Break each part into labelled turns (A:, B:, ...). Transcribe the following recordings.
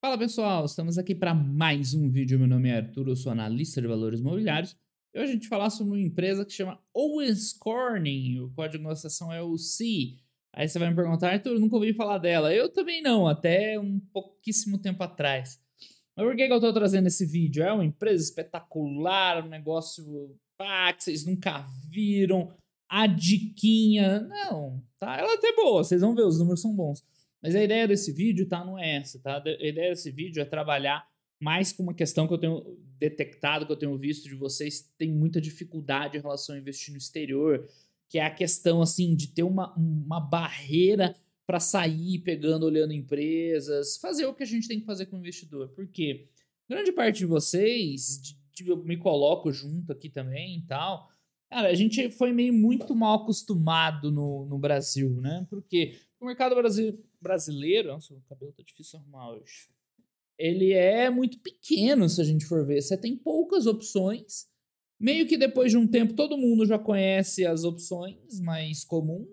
A: Fala pessoal, estamos aqui para mais um vídeo. Meu nome é Arthur, eu sou analista de valores imobiliários. E hoje a gente falar sobre uma empresa que chama Owens Corning, o código de negociação é o C. Aí você vai me perguntar, Arthur, nunca ouvi falar dela. Eu também não, até um pouquíssimo tempo atrás. Mas por que, eu estou trazendo esse vídeo? É uma empresa espetacular, um negócio pá, que vocês nunca viram, a diquinha. Não, tá? Ela é até boa, vocês vão ver, os números são bons. Mas a ideia desse vídeo, tá? Não é essa, tá? A ideia desse vídeo é trabalhar mais com uma questão que eu tenho detectado, que eu tenho visto de vocês, tem muita dificuldade em relação a investir no exterior, que é a questão, assim, de ter uma, uma barreira para sair pegando, olhando empresas, fazer o que a gente tem que fazer como investidor. Porque grande parte de vocês, de, de, eu me coloco junto aqui também e tal, Cara, a gente foi meio muito mal acostumado no, no Brasil, né? Porque o mercado brasileiro. Nossa, o cabelo tá difícil arrumar hoje. Ele é muito pequeno, se a gente for ver. Você tem poucas opções. Meio que depois de um tempo, todo mundo já conhece as opções mais comuns.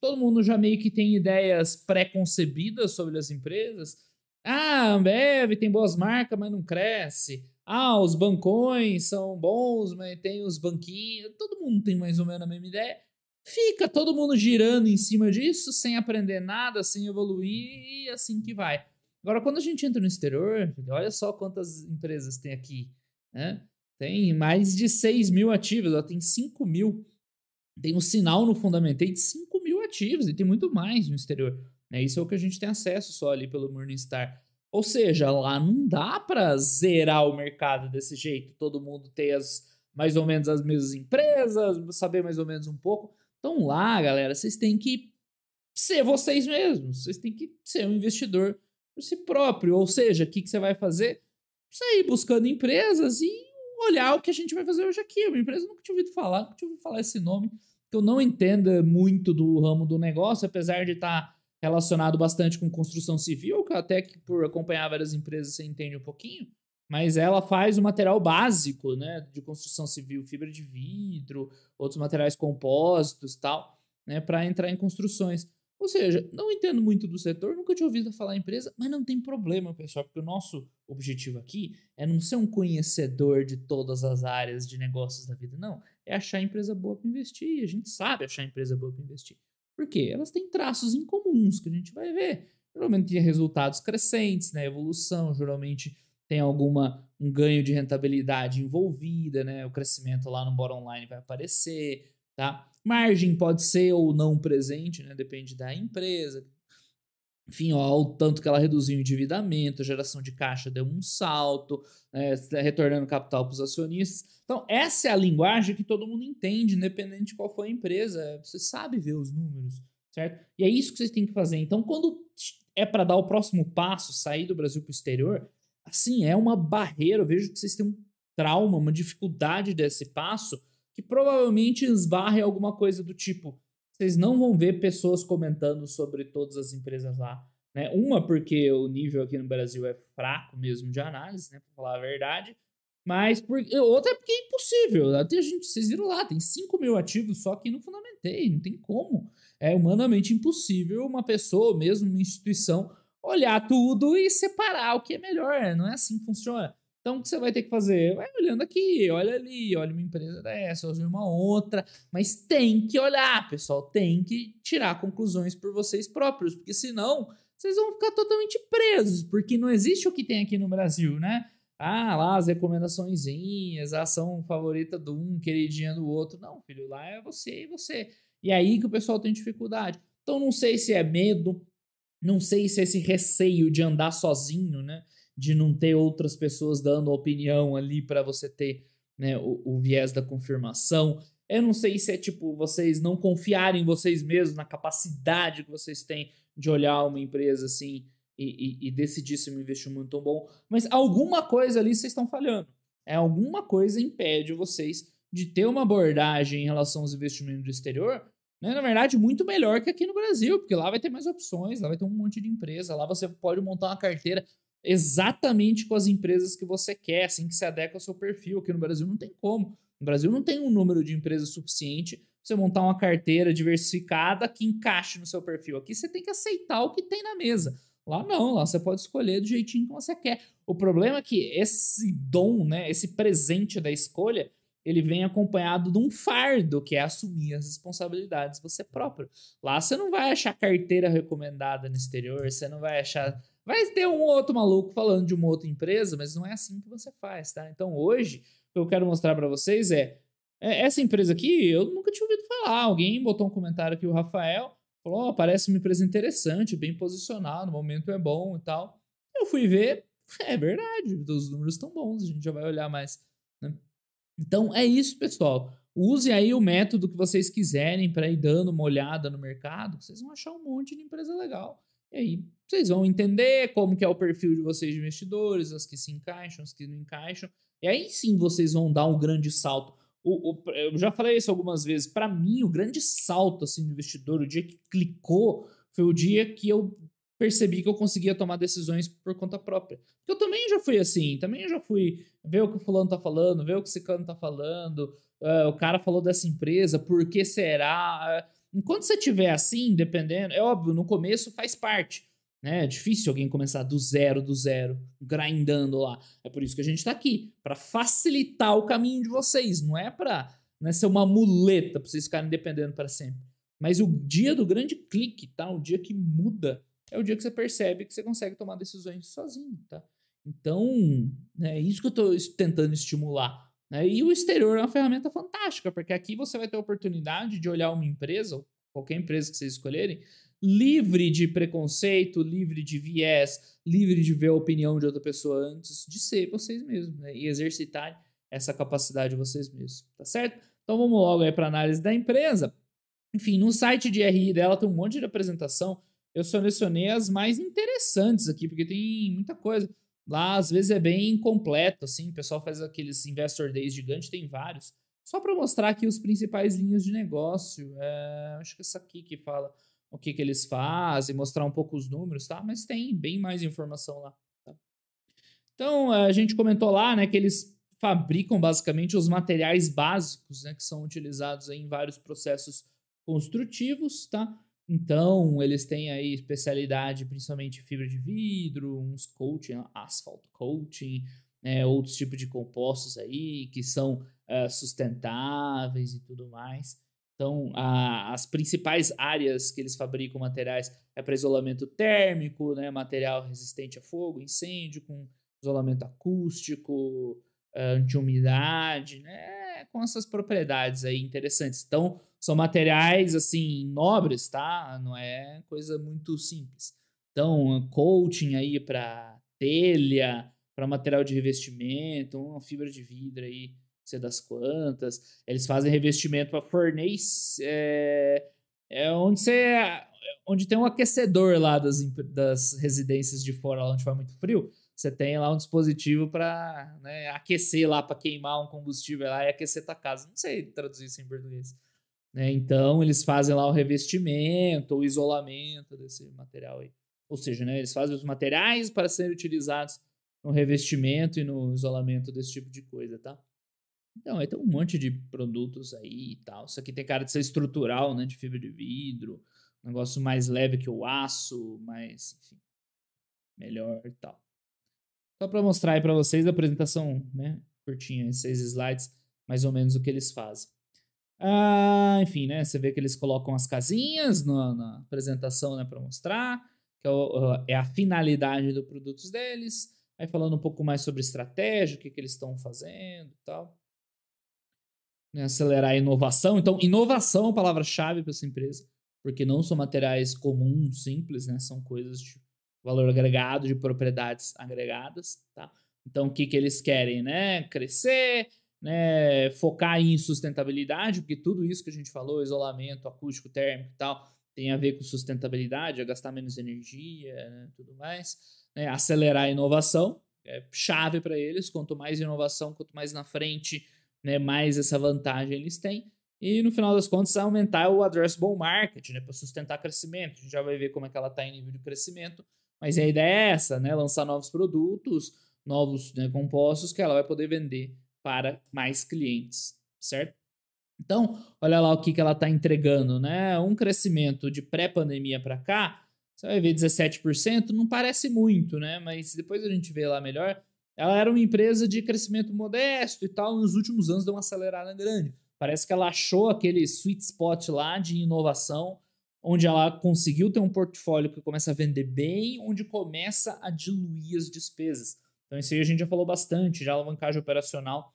A: Todo mundo já meio que tem ideias pré-concebidas sobre as empresas. Ah, a Ambev tem boas marcas, mas não cresce. Ah, os bancões são bons, mas tem os banquinhos. Todo mundo tem mais ou menos a mesma ideia fica todo mundo girando em cima disso, sem aprender nada, sem evoluir e assim que vai. Agora, quando a gente entra no exterior, olha só quantas empresas tem aqui, né? Tem mais de 6 mil ativos, ó, tem 5 mil. Tem um sinal no Fundamentei de 5 mil ativos e tem muito mais no exterior. Né? Isso é o que a gente tem acesso só ali pelo Morningstar. Ou seja, lá não dá para zerar o mercado desse jeito, todo mundo ter as, mais ou menos as mesmas empresas, saber mais ou menos um pouco. Então lá, galera, vocês têm que ser vocês mesmos. Vocês têm que ser um investidor por si próprio. Ou seja, o que, que você vai fazer? Sair buscando empresas e olhar o que a gente vai fazer hoje aqui. Uma empresa nunca tinha ouvido falar, nunca tinha ouvido falar esse nome, que eu não entenda muito do ramo do negócio, apesar de estar tá relacionado bastante com construção civil, que até que por acompanhar várias empresas você entende um pouquinho mas ela faz o material básico, né, de construção civil, fibra de vidro, outros materiais compósitos, tal, né, para entrar em construções. Ou seja, não entendo muito do setor, nunca tinha ouvido falar em empresa, mas não tem problema, pessoal, porque o nosso objetivo aqui é não ser um conhecedor de todas as áreas de negócios da vida, não. É achar empresa boa para investir, a gente sabe achar empresa boa para investir. Por quê? Elas têm traços incomuns que a gente vai ver. Geralmente tem resultados crescentes, né, evolução, geralmente tem alguma um ganho de rentabilidade envolvida, né? O crescimento lá no bora online vai aparecer, tá? Margem pode ser ou não presente, né? Depende da empresa. Enfim, ó, o tanto que ela reduziu o endividamento, a geração de caixa deu um salto, né? Tá retornando capital para os acionistas. Então, essa é a linguagem que todo mundo entende, independente de qual for a empresa. Você sabe ver os números, certo? E é isso que vocês têm que fazer. Então, quando é para dar o próximo passo, sair do Brasil para o exterior, assim, é uma barreira. Eu vejo que vocês têm um trauma, uma dificuldade desse passo que provavelmente esbarre alguma coisa do tipo. Vocês não vão ver pessoas comentando sobre todas as empresas lá. Né? Uma, porque o nível aqui no Brasil é fraco mesmo de análise, né? Pra falar a verdade. Mas por... outra é porque é impossível. Até a gente, vocês viram lá, tem 5 mil ativos só que não fundamentei, não tem como. É humanamente impossível uma pessoa, mesmo uma instituição, olhar tudo e separar o que é melhor. Né? Não é assim que funciona. Então, o que você vai ter que fazer? Vai olhando aqui, olha ali, olha uma empresa dessa, olha uma outra. Mas tem que olhar, pessoal. Tem que tirar conclusões por vocês próprios, porque senão vocês vão ficar totalmente presos, porque não existe o que tem aqui no Brasil, né? Ah, lá as recomendaçõezinhas, a ação favorita do um, queridinha do outro. Não, filho, lá é você e você. E aí que o pessoal tem dificuldade. Então, não sei se é medo, não sei se é esse receio de andar sozinho, né? De não ter outras pessoas dando opinião ali para você ter né, o, o viés da confirmação. Eu não sei se é tipo vocês não confiarem em vocês mesmos, na capacidade que vocês têm de olhar uma empresa assim e, e, e decidir se é um investimento tão bom, mas alguma coisa ali vocês estão falhando. É alguma coisa impede vocês de ter uma abordagem em relação aos investimentos do exterior né? Na verdade, muito melhor que aqui no Brasil, porque lá vai ter mais opções, lá vai ter um monte de empresa, lá você pode montar uma carteira exatamente com as empresas que você quer, assim que se adequa ao seu perfil. Aqui no Brasil não tem como. No Brasil não tem um número de empresas suficiente pra você montar uma carteira diversificada que encaixe no seu perfil. Aqui você tem que aceitar o que tem na mesa. Lá não, lá você pode escolher do jeitinho que você quer. O problema é que esse dom, né, esse presente da escolha, ele vem acompanhado de um fardo, que é assumir as responsabilidades você próprio. Lá você não vai achar carteira recomendada no exterior, você não vai achar. Vai ter um outro maluco falando de uma outra empresa, mas não é assim que você faz, tá? Então hoje, o que eu quero mostrar para vocês é, é, essa empresa aqui, eu nunca tinha ouvido falar. Alguém botou um comentário aqui, o Rafael, falou: oh, parece uma empresa interessante, bem posicionada, o momento é bom e tal. Eu fui ver, é verdade, os números estão bons, a gente já vai olhar mais então é isso, pessoal. Use aí o método que vocês quiserem para ir dando uma olhada no mercado. Vocês vão achar um monte de empresa legal. E aí vocês vão entender como que é o perfil de vocês de investidores, as que se encaixam, as que não encaixam. E aí sim vocês vão dar um grande salto. O, o, eu já falei isso algumas vezes. Para mim, o grande salto assim, do investidor, o dia que clicou, foi o dia que eu percebi que eu conseguia tomar decisões por conta própria. Porque eu também já fui assim, também já fui ver o que o fulano tá falando, ver o que o ciclano tá falando, uh, o cara falou dessa empresa, por que será? enquanto você tiver assim, dependendo, é óbvio, no começo faz parte, né? É difícil alguém começar do zero, do zero, grindando lá. É por isso que a gente tá aqui, para facilitar o caminho de vocês, não é pra né, ser uma muleta pra vocês ficarem dependendo para sempre. Mas o dia do grande clique, tá? O dia que muda é o dia que você percebe que você consegue tomar decisões sozinho, tá? Então, né, é isso que eu estou tentando estimular. Né? E o exterior é uma ferramenta fantástica, porque aqui você vai ter a oportunidade de olhar uma empresa, qualquer empresa que vocês escolherem, livre de preconceito, livre de viés, livre de ver a opinião de outra pessoa antes de ser vocês mesmos, né? E exercitar essa capacidade de vocês mesmos, tá certo? Então vamos logo aí para análise da empresa. Enfim, no site de RI dela tem um monte de apresentação eu selecionei as mais interessantes aqui, porque tem muita coisa. Lá, às vezes, é bem completo assim, o pessoal faz aqueles investor days gigantes, tem vários. Só para mostrar aqui os principais linhas de negócio. É, acho que é essa aqui que fala o que, que eles fazem, mostrar um pouco os números, tá? Mas tem bem mais informação lá. Tá? Então, a gente comentou lá, né, que eles fabricam basicamente os materiais básicos, né, que são utilizados em vários processos construtivos, tá? Então, eles têm aí especialidade principalmente em fibra de vidro, uns coating, asphalt coating, né, outros tipos de compostos aí que são eh, sustentáveis e tudo mais. Então, a, as principais áreas que eles fabricam materiais é para isolamento térmico, né, material resistente a fogo, incêndio, com isolamento acústico, eh, anti-umidade, né, com essas propriedades aí interessantes. Então, são materiais assim nobres, tá? Não é coisa muito simples. Então, coating aí para telha, para material de revestimento, uma fibra de vidro aí, sei das quantas. Eles fazem revestimento para fornês, é, é onde você onde tem um aquecedor lá das, das residências de fora, onde faz muito frio você tem lá um dispositivo para né, aquecer lá, para queimar um combustível lá e aquecer tua casa. Não sei traduzir isso em português. Né? Então, eles fazem lá o revestimento, o isolamento desse material aí. Ou seja, né, eles fazem os materiais para serem utilizados no revestimento e no isolamento desse tipo de coisa, tá? Então, aí tem um monte de produtos aí e tal. Isso aqui tem cara de ser estrutural, né? De fibra de vidro, um negócio mais leve que o aço, mas, enfim, melhor e tal. Só para mostrar aí para vocês a apresentação né, curtinha, seis slides, mais ou menos o que eles fazem. Ah, enfim, né? Você vê que eles colocam as casinhas na, na apresentação né, para mostrar, que é, o, é, a finalidade dos produtos deles. Aí falando um pouco mais sobre estratégia, o que, que eles estão fazendo e tal. Né, acelerar a inovação. Então, inovação é a palavra-chave para essa empresa, porque não são materiais comuns, simples, né? São coisas tipo valor agregado de propriedades agregadas, tá? Então, o que, que eles querem, né? Crescer, né? focar em sustentabilidade, porque tudo isso que a gente falou, isolamento acústico, térmico e tal, tem a ver com sustentabilidade, é gastar menos energia, né? tudo mais. Né? Acelerar a inovação, é chave para eles, quanto mais inovação, quanto mais na frente, né? mais essa vantagem eles têm. E no final das contas, aumentar o addressable market, né? para sustentar crescimento. A gente já vai ver como é que ela está em nível de crescimento, mas a ideia é essa, né? Lançar novos produtos, novos né, compostos que ela vai poder vender para mais clientes, certo? Então, olha lá o que, que ela está entregando, né? Um crescimento de pré-pandemia para cá, você vai ver 17%, não parece muito, né? Mas depois a gente vê lá melhor. Ela era uma empresa de crescimento modesto e tal, e nos últimos anos deu uma acelerada grande. Parece que ela achou aquele sweet spot lá de inovação onde ela conseguiu ter um portfólio que começa a vender bem, onde começa a diluir as despesas. Então, isso aí a gente já falou bastante, já alavancagem operacional,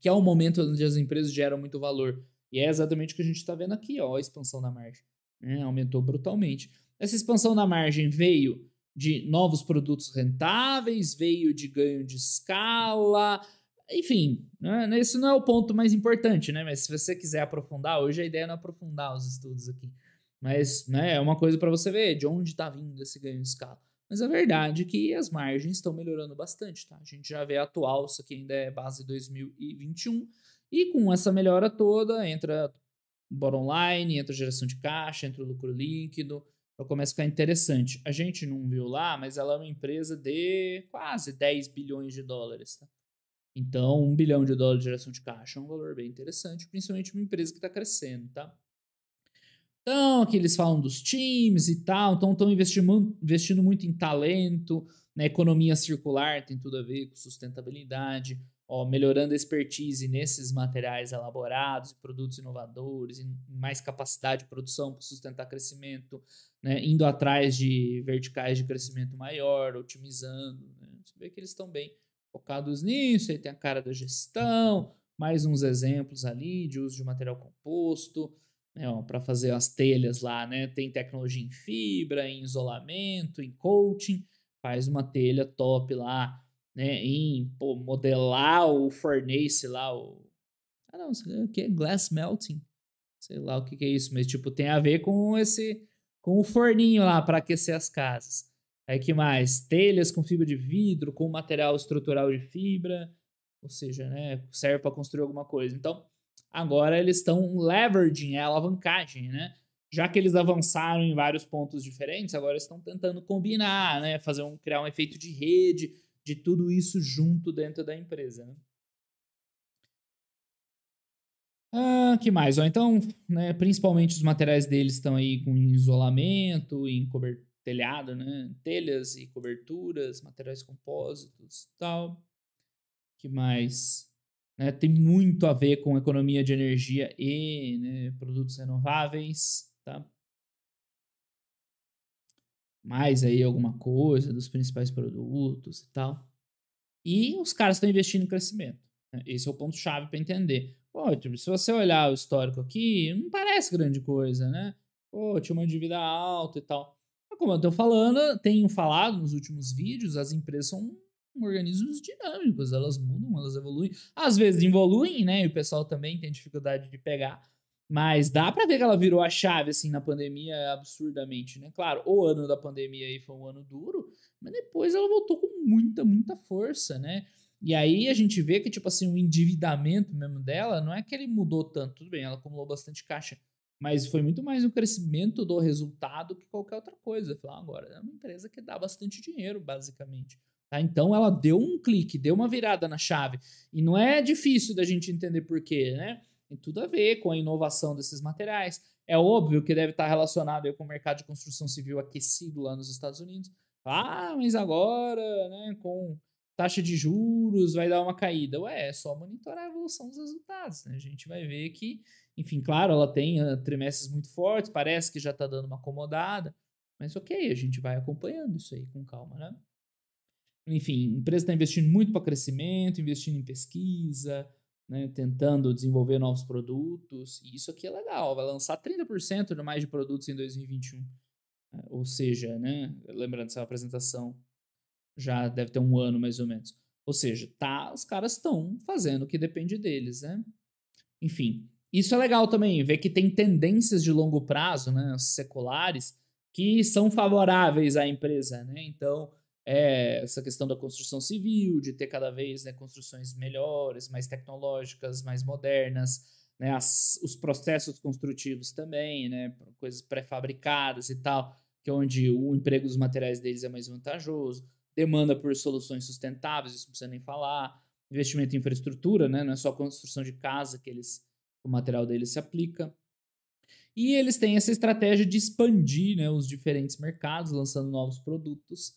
A: que é o momento onde as empresas geram muito valor. E é exatamente o que a gente está vendo aqui, ó, a expansão da margem. Né, aumentou brutalmente. Essa expansão da margem veio de novos produtos rentáveis, veio de ganho de escala, enfim, né? esse não é o ponto mais importante, né? Mas se você quiser aprofundar, hoje a ideia é não aprofundar os estudos aqui. Mas né, é uma coisa para você ver de onde está vindo esse ganho de escala. Mas a verdade é que as margens estão melhorando bastante, tá? A gente já vê a atual, isso aqui ainda é base 2021, e com essa melhora toda, entra bora line, entra geração de caixa, entra o lucro líquido, então começa a ficar interessante. A gente não viu lá, mas ela é uma empresa de quase 10 bilhões de dólares, tá? Então, 1 bilhão de dólares de geração de caixa é um valor bem interessante, principalmente uma empresa que está crescendo, tá? Então, aqui eles falam dos times e tal, então estão investindo, muito em talento, na né, economia circular, tem tudo a ver com sustentabilidade, ó, melhorando a expertise nesses materiais elaborados, produtos inovadores, mais capacidade de produção para sustentar crescimento, né, indo atrás de verticais de crescimento maior, otimizando. Né, você vê que eles estão bem focados nisso, aí tem a cara da gestão, mais uns exemplos ali de uso de material composto, né, para fazer as telhas lá, né? Tem tecnologia em fibra, em isolamento, em coating, faz uma telha top lá, né? Em pô, modelar o furnace lá, o ah não, o que é glass melting, sei lá o que, que é isso, mas tipo tem a ver com esse com o forninho lá para aquecer as casas. Aí que mais? Telhas com fibra de vidro, com material estrutural de fibra, ou seja, né, serve para construir alguma coisa. Então, agora eles estão leveraging, é alavancagem, né? Já que eles avançaram em vários pontos diferentes, agora estão tentando combinar, né? Fazer um, criar um efeito de rede, de tudo isso junto dentro da empresa, né? Ah, que mais? então, né, principalmente os materiais deles estão aí com isolamento, em telhado, né? Telhas e coberturas, materiais compósitos tal. que mais? né, tem muito a ver com economia de energia e né, produtos renováveis, tá? Mais aí alguma coisa dos principais produtos e tal. E os caras estão investindo em crescimento. Né? Esse é o ponto chave para entender. Pô, se você olhar o histórico aqui, não parece grande coisa, né? Pô, tinha uma dívida alta e tal. Mas como eu estou falando, tenho falado nos últimos vídeos, as empresas são organismos dinâmicos, elas mudam, elas evoluem. Às vezes evoluem, né? E o pessoal também tem dificuldade de pegar. Mas dá para ver que ela virou a chave assim na pandemia absurdamente, né? Claro, o ano da pandemia aí foi um ano duro, mas depois ela voltou com muita, muita força, né? E aí a gente vê que tipo assim, o endividamento mesmo dela não é que ele mudou tanto, tudo bem, ela acumulou bastante caixa, mas foi muito mais um crescimento do resultado que qualquer outra coisa. Falar ah, agora, é uma empresa que dá bastante dinheiro, basicamente. Tá? Então ela deu um clique, deu uma virada na chave. E não é difícil da gente entender por quê, né? Tem tudo a ver com a inovação desses materiais. É óbvio que deve estar relacionado com o mercado de construção civil aquecido lá nos Estados Unidos. Ah, mas agora, né, com taxa de juros vai dar uma caída. Ué, é só monitorar a evolução dos resultados, né? A gente vai ver que, enfim, claro, ela tem ah, trimestres muito fortes, parece que já está dando uma acomodada, mas ok, a gente vai acompanhando isso aí com calma, né? enfim, a empresa está investindo muito para crescimento, investindo em pesquisa, né, tentando desenvolver novos produtos. E isso aqui é legal, vai lançar 30% mais de produtos em 2021. É, ou seja, né, lembrando essa apresentação já deve ter um ano mais ou menos. Ou seja, tá, os caras estão fazendo o que depende deles, né? Enfim, isso é legal também, ver que tem tendências de longo prazo, né, seculares, que são favoráveis à empresa, né? Então, é essa questão da construção civil, de ter cada vez né, construções melhores, mais tecnológicas, mais modernas, né, as, os processos construtivos também, né, coisas pré-fabricadas e tal, que é onde o emprego dos materiais deles é mais vantajoso, demanda por soluções sustentáveis, isso não precisa nem falar, investimento em infraestrutura, né, não é só construção de casa que eles, o material deles se aplica. E eles têm essa estratégia de expandir né, os diferentes mercados, lançando novos produtos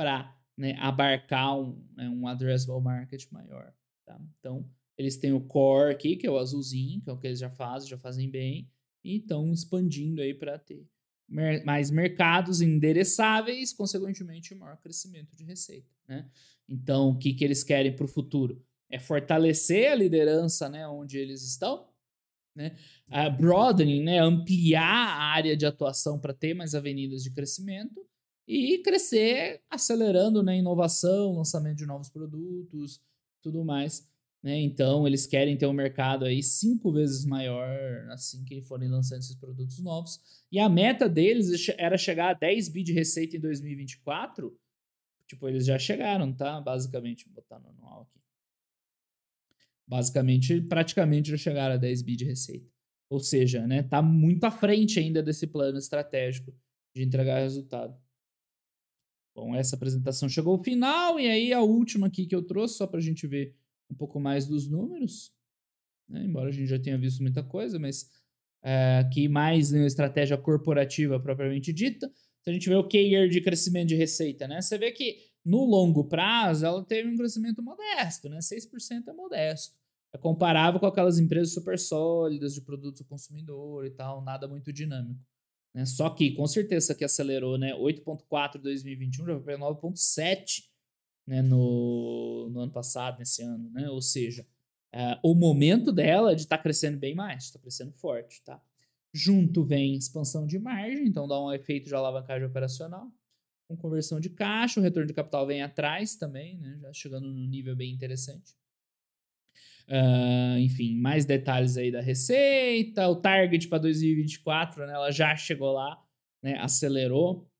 A: para né, abarcar um, né, um addressable market maior. Tá? Então, eles têm o core aqui, que é o azulzinho, que é o que eles já fazem, já fazem bem, e estão expandindo aí para ter mer mais mercados endereçáveis, consequentemente, maior crescimento de receita. Né? Então, o que, que eles querem para o futuro? É fortalecer a liderança né, onde eles estão, né? A é broadening, né? ampliar a área de atuação para ter mais avenidas de crescimento e crescer acelerando na né, inovação, lançamento de novos produtos, tudo mais. Né? Então, eles querem ter um mercado aí cinco vezes maior assim que forem lançando esses produtos novos. E a meta deles é era chegar a 10 bi de receita em 2024. Tipo, eles já chegaram, tá? Basicamente, vou botar no anual aqui. Basicamente, praticamente já chegaram a 10 bi de receita. Ou seja, né, tá muito à frente ainda desse plano estratégico de entregar resultado. Bom, essa apresentação chegou ao final, e aí a última aqui que eu trouxe, só para a gente ver um pouco mais dos números. Né? Embora a gente já tenha visto muita coisa, mas é, aqui mais né, estratégia corporativa propriamente dita. Se então, a gente vê o CAGR de crescimento de receita, né? Você vê que no longo prazo ela teve um crescimento modesto, né? 6% é modesto. É comparável com aquelas empresas super sólidas de produtos do consumidor e tal, nada muito dinâmico. Né? Só que, com certeza, que acelerou, né? 8,4 em 2021 já foi para 9,7 né? no, no ano passado, nesse ano. Né? Ou seja, é, o momento dela é de estar tá crescendo bem mais, está crescendo forte. Tá? Junto vem expansão de margem, então dá um efeito de alavancagem operacional. Com conversão de caixa, o retorno de capital vem atrás também, né? já chegando num nível bem interessante. Uh, enfim, mais detalhes aí da receita, o target para 2024, né? Ela já chegou lá, né? Acelerou.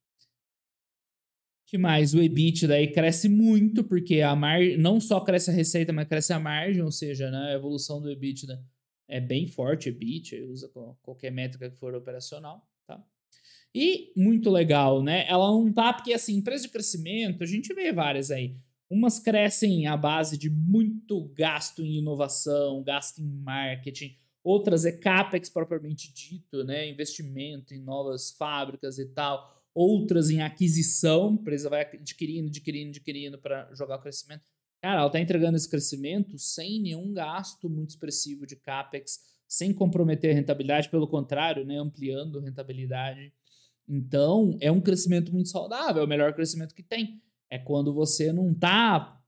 A: Que mais? O EBIT daí cresce muito, porque a mar... não só cresce a receita, mas cresce a margem, ou seja, né? a evolução do EBIT é bem forte, EBIT, usa qualquer métrica que for operacional, tá? E muito legal, né? Ela não é tá, porque assim, empresa de crescimento, a gente vê várias aí Umas crescem à base de muito gasto em inovação, gasto em marketing, outras é capex propriamente dito, né, investimento em novas fábricas e tal, outras em aquisição, a empresa vai adquirindo, adquirindo, adquirindo para jogar o crescimento. Cara, ela está entregando esse crescimento sem nenhum gasto muito expressivo de capex, sem comprometer a rentabilidade, pelo contrário, né, ampliando a rentabilidade. Então, é um crescimento muito saudável, é o melhor crescimento que tem. É quando você não está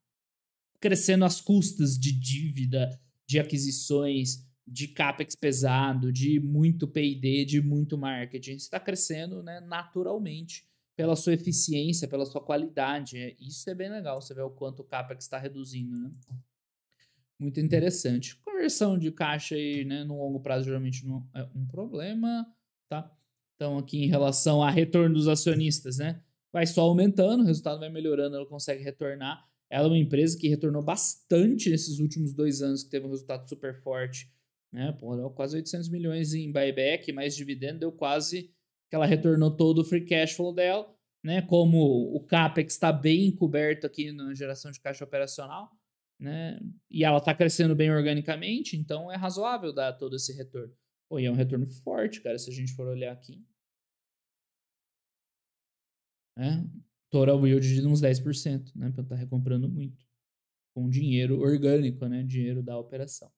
A: crescendo às custas de dívida, de aquisições, de capex pesado, de muito P&D, de muito marketing. Você está crescendo né, naturalmente pela sua eficiência, pela sua qualidade. É, isso é bem legal, você vê o quanto o capex está reduzindo, né? Muito interessante. Conversão de caixa aí, né, no longo prazo geralmente não é um problema, tá? Então aqui em relação a retorno dos acionistas, né? vai só aumentando, o resultado vai melhorando, ela consegue retornar. Ela é uma empresa que retornou bastante nesses últimos dois anos, que teve um resultado super forte. Né? Pô, deu quase 800 milhões em buyback, mais dividendo, deu quase que ela retornou todo o free cash flow dela. Né? Como o CAPEX está bem coberto aqui na geração de caixa operacional, né? e ela está crescendo bem organicamente, então é razoável dar todo esse retorno. Pô, e é um retorno forte, cara, se a gente for olhar aqui né? Total yield de uns 10%, né? Para estar tá recomprando muito. Com dinheiro orgânico, né? Dinheiro da operação.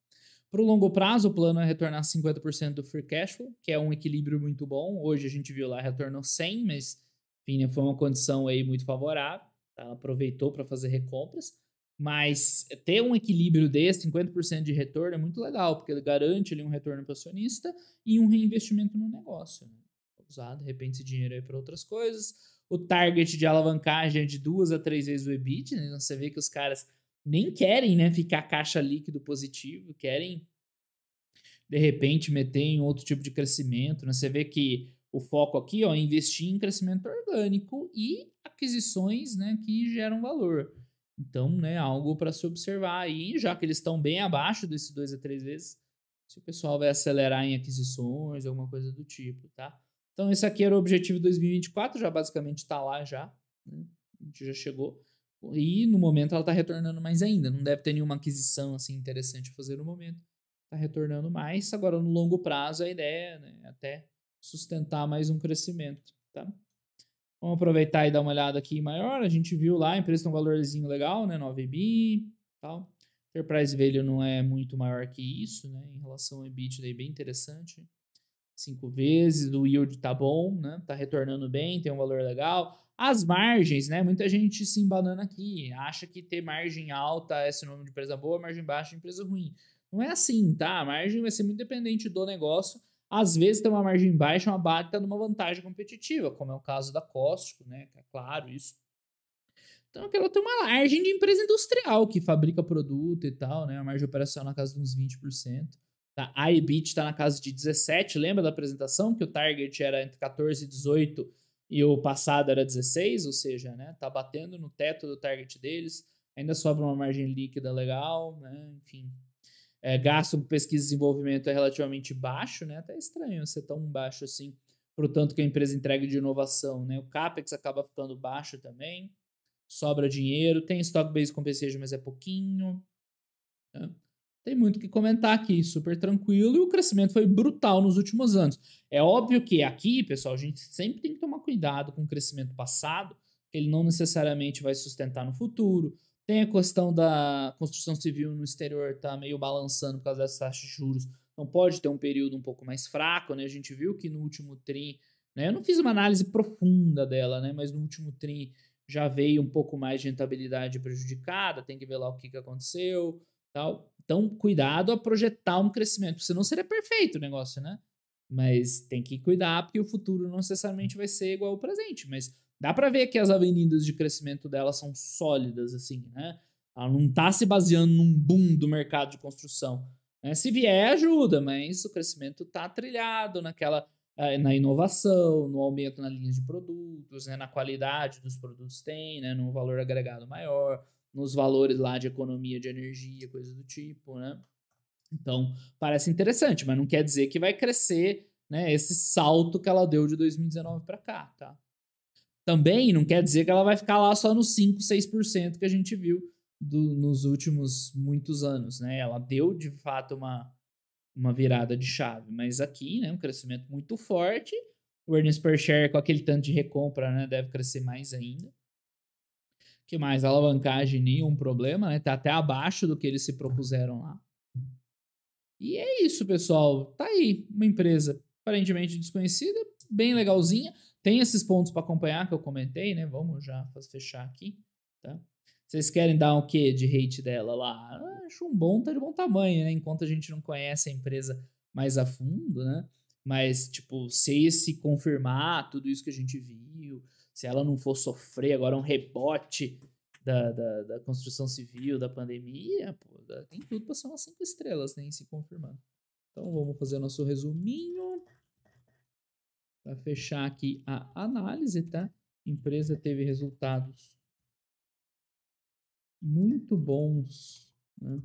A: Para o longo prazo, o plano é retornar 50% do free cash flow, que é um equilíbrio muito bom. Hoje a gente viu lá, retornou 100, mas enfim, né? foi uma condição aí muito favorável. Tá? Ela aproveitou para fazer recompras. Mas ter um equilíbrio desse, 50% de retorno, é muito legal, porque ele garante ali um retorno para o acionista e um reinvestimento no negócio. Né? Usar, de repente, esse dinheiro aí para outras coisas o target de alavancagem é de duas a três vezes o EBIT, né? então você vê que os caras nem querem né, ficar caixa líquido positivo, querem de repente meter em outro tipo de crescimento. Né? Você vê que o foco aqui ó, é investir em crescimento orgânico e aquisições né, que geram valor. Então, né, algo para se observar aí, já que eles estão bem abaixo desses dois a três vezes, se o pessoal vai acelerar em aquisições, alguma coisa do tipo, tá? Então, esse aqui era o objetivo de 2024, já basicamente está lá já. Né? A gente já chegou. E no momento ela está retornando mais ainda. Não deve ter nenhuma aquisição assim interessante a fazer no momento. Está retornando mais. Agora, no longo prazo, a ideia é né? até sustentar mais um crescimento. Tá? Vamos aproveitar e dar uma olhada aqui maior. A gente viu lá, a empresa tem um valorzinho legal, né? 9 bi tal. Enterprise Value não é muito maior que isso, né? Em relação ao EBITDA, bem interessante cinco vezes, o yield tá bom, né? Tá retornando bem, tem um valor legal. As margens, né? Muita gente se embanana aqui, acha que ter margem alta é sinônimo de empresa boa, margem baixa é empresa ruim. Não é assim, tá? A margem vai ser muito dependente do negócio. Às vezes tem uma margem baixa, é uma baita numa vantagem competitiva, como é o caso da Costco, né? É claro, isso. Então aquela tem uma margem de empresa industrial que fabrica produto e tal, né? A margem operacional na casa de uns 20%. Tá? A EBIT está na casa de 17, lembra da apresentação que o target era entre 14 e 18 e o passado era 16, ou seja, né, tá batendo no teto do target deles, ainda sobra uma margem líquida legal, né, enfim. É, gasto com pesquisa e desenvolvimento é relativamente baixo, né, até estranho ser tão baixo assim, pro tanto que a empresa entrega de inovação, né, o CAPEX acaba ficando baixo também, sobra dinheiro, tem stock-based compensation, mas é pouquinho, né? tem muito que comentar aqui, super tranquilo, e o crescimento foi brutal nos últimos anos. É óbvio que aqui, pessoal, a gente sempre tem que tomar cuidado com o crescimento passado, ele não necessariamente vai sustentar no futuro. Tem a questão da construção civil no exterior tá meio balançando por causa das taxas de juros. Não pode ter um período um pouco mais fraco, né? A gente viu que no último trim, né? Eu não fiz uma análise profunda dela, né? Mas no último trim já veio um pouco mais de rentabilidade prejudicada, tem que ver lá o que, que aconteceu, tal. Então, cuidado a projetar um crescimento. Você não seria perfeito o negócio, né? Mas tem que cuidar, porque o futuro não necessariamente vai ser igual ao presente. Mas dá para ver que as avenidas de crescimento dela são sólidas, assim, né? Ela não tá se baseando num boom do mercado de construção. Né? Se vier, ajuda, mas o crescimento tá trilhado naquela eh, na inovação, no aumento na linha de produtos, né? na qualidade dos produtos tem, né? no valor agregado maior, nos valores lá de economia de energia, coisa do tipo, né? Então, parece interessante, mas não quer dizer que vai crescer, né, esse salto que ela deu de 2019 para cá, tá? Também não quer dizer que ela vai ficar lá só nos 5, 6% que a gente viu do, nos últimos muitos anos, né? Ela deu de fato uma uma virada de chave, mas aqui, né, um crescimento muito forte. O earnings per share com aquele tanto de recompra, né, deve crescer mais ainda que mais? Alavancagem, nenhum problema, né? Tá até abaixo do que eles se propuseram lá. E é isso, pessoal. Tá aí uma empresa aparentemente desconhecida, bem legalzinha. Tem esses pontos para acompanhar que eu comentei, né? Vamos já fechar aqui, tá? Vocês querem dar o um quê de hate dela lá? acho um bom, tá de bom tamanho, né? Enquanto a gente não conhece a empresa mais a
B: fundo, né?
A: Mas, tipo, se se confirmar tudo isso que a gente viu, se ela não for sofrer agora um rebote da, da, da construção civil, da pandemia, pô, tem tudo para ser umas cinco estrelas, nem né, se confirmando. Então vamos fazer nosso resuminho para fechar aqui a análise, tá? Empresa teve resultados
B: muito bons né?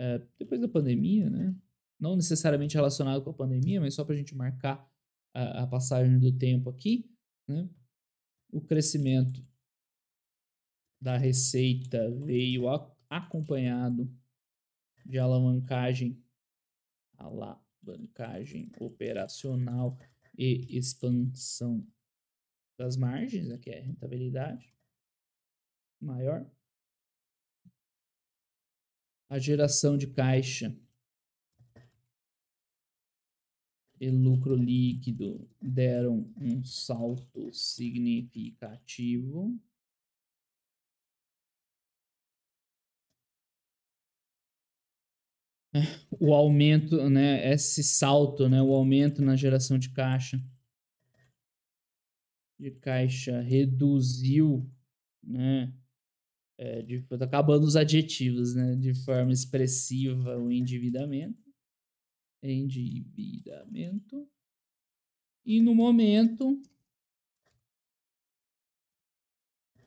B: é, depois da pandemia, né?
A: Não necessariamente relacionado com a pandemia, mas só para a gente marcar a, a, passagem do tempo aqui, né? o crescimento da receita veio a, acompanhado de alavancagem, alavancagem operacional e expansão
B: das margens, aqui né, é rentabilidade maior. A geração de caixa e lucro líquido deram um salto significativo. É, o aumento, né, esse salto, né, o aumento na geração de caixa
A: de caixa reduziu, né, é, de, acabando os adjetivos, né, de forma expressiva o endividamento
B: endividamento. E no momento,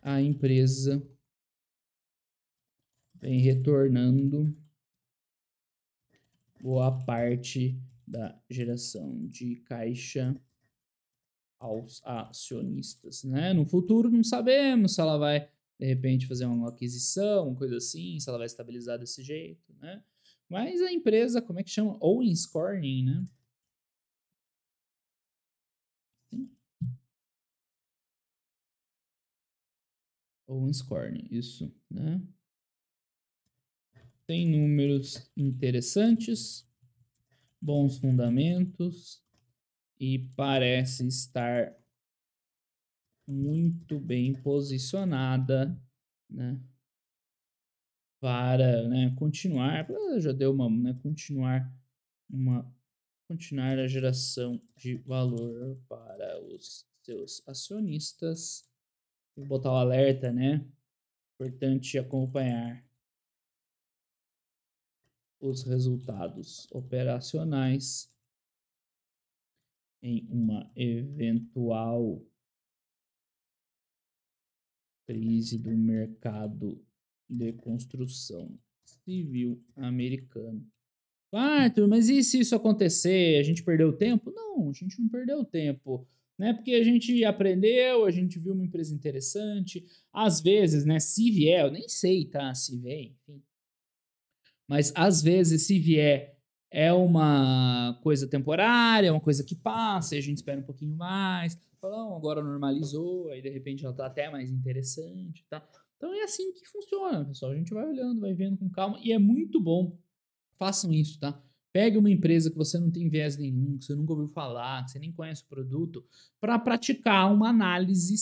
B: a empresa vem retornando boa parte da geração de caixa
A: aos acionistas, né? No futuro não sabemos se ela vai de repente fazer uma aquisição, coisa assim, se ela vai estabilizar desse jeito, né? Mas a empresa, como é que
B: chama? Owens Corning, né? Owens Corning, isso, né? Tem números interessantes,
A: bons fundamentos e parece estar muito bem posicionada, né? para né, continuar, já deu uma, né, continuar uma continuar a geração de valor para os
B: seus acionistas. Vou botar o um alerta, né? Importante acompanhar os resultados operacionais em uma eventual crise do mercado de construção civil americano. quarto
A: Arthur, mas e se isso acontecer? A gente perdeu tempo? Não, a gente não perdeu tempo. Né? Porque a gente aprendeu, a gente viu uma empresa interessante. Às vezes, né? Se vier, eu nem sei, tá? Se vem, enfim. Mas às vezes, se vier, é uma coisa temporária, é uma coisa que passa, e a gente espera um pouquinho mais. falou agora normalizou, aí de repente ela tá até mais interessante, tá? Então é assim que funciona, pessoal. A gente vai olhando, vai vendo com calma e é muito bom. Façam isso, tá? Pegue uma empresa que você não tem viés nenhum, que você nunca ouviu falar, que você nem conhece o produto, para praticar uma análise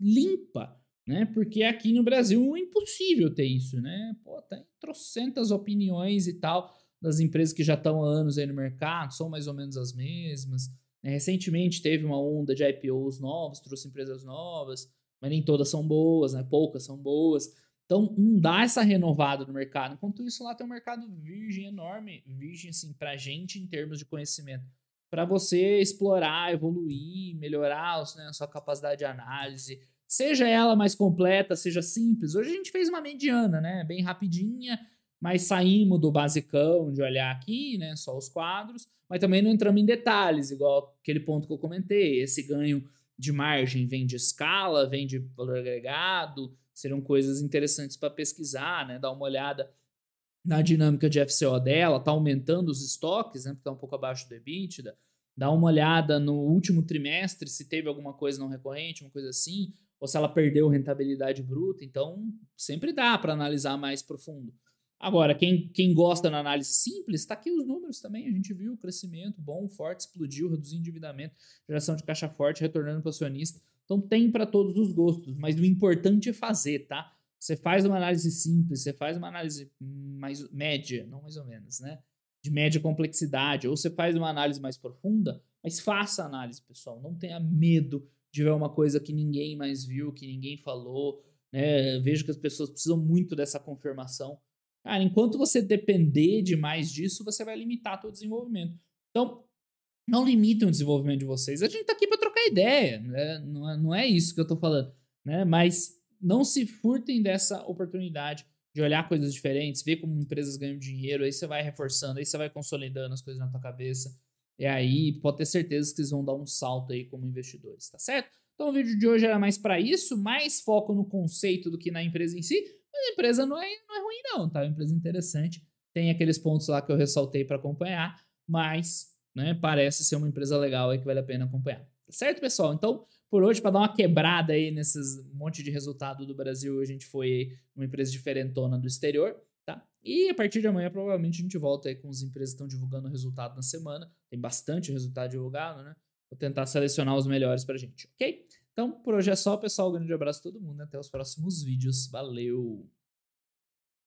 A: limpa, né? Porque aqui no Brasil é impossível ter isso, né? Pô, tem tá trocentas opiniões e tal das empresas que já estão há anos aí no mercado, são mais ou menos as mesmas. Né? Recentemente teve uma onda de IPOs novos, trouxe empresas novas mas nem todas são boas, né? Poucas são boas. Então, um dá essa renovada no mercado. Enquanto isso, lá tem um mercado virgem enorme, virgem assim para gente em termos de conhecimento, para você explorar, evoluir, melhorar né, a sua capacidade de análise, seja ela mais completa, seja simples. Hoje a gente fez uma mediana, né? Bem rapidinha, mas saímos do basicão de olhar aqui, né? Só os quadros, mas também não entramos em detalhes, igual aquele ponto que eu comentei, esse ganho de margem, vem de escala, vem de valor agregado, serão coisas interessantes para pesquisar, né? Dar uma olhada na dinâmica de FCO dela, tá aumentando os estoques, né? Porque tá um pouco abaixo do EBITDA. Dá uma olhada no último trimestre, se teve alguma coisa não recorrente, uma coisa assim, ou se ela perdeu rentabilidade bruta. Então, sempre dá para analisar mais profundo. Agora, quem, quem gosta na análise simples, está aqui os números também. A gente viu o crescimento bom, forte, explodiu, reduziu endividamento, geração de caixa forte, retornando para o acionista. Então tem para todos os gostos, mas o importante é fazer, tá? Você faz uma análise simples, você faz uma análise mais média, não mais ou menos, né? De média complexidade, ou você faz uma análise mais profunda, mas faça análise, pessoal. Não tenha medo de ver uma coisa que ninguém mais viu, que ninguém falou. Né? Vejo que as pessoas precisam muito dessa confirmação Cara, enquanto você depender demais disso, você vai limitar seu desenvolvimento. Então, não limitem o desenvolvimento de vocês. A gente está aqui para trocar ideia, né? não, é, não é isso que eu estou falando, né? Mas não se furtem dessa oportunidade de olhar coisas diferentes, ver como empresas ganham dinheiro, aí você vai reforçando, aí você vai consolidando as coisas na tua cabeça. E aí pode ter certeza que vocês vão dar um salto aí como investidores, tá certo? Então o vídeo de hoje era mais para isso, mais foco no conceito do que na empresa em si. Mas a empresa não é, não é ruim, não, tá? É uma empresa interessante. Tem aqueles pontos lá que eu ressaltei para acompanhar, mas né, parece ser uma empresa legal aí que vale a pena acompanhar. Tá certo, pessoal? Então, por hoje, para dar uma quebrada aí nesses monte de resultado do Brasil, a gente foi uma empresa diferentona do exterior. Tá? E a partir de amanhã, provavelmente, a gente volta aí com as empresas que estão divulgando o resultado na semana. Tem bastante resultado divulgado, né? Vou tentar selecionar os melhores pra gente,
B: ok? Então, por hoje é só, pessoal. Um grande abraço a todo mundo. Até os próximos vídeos. Valeu!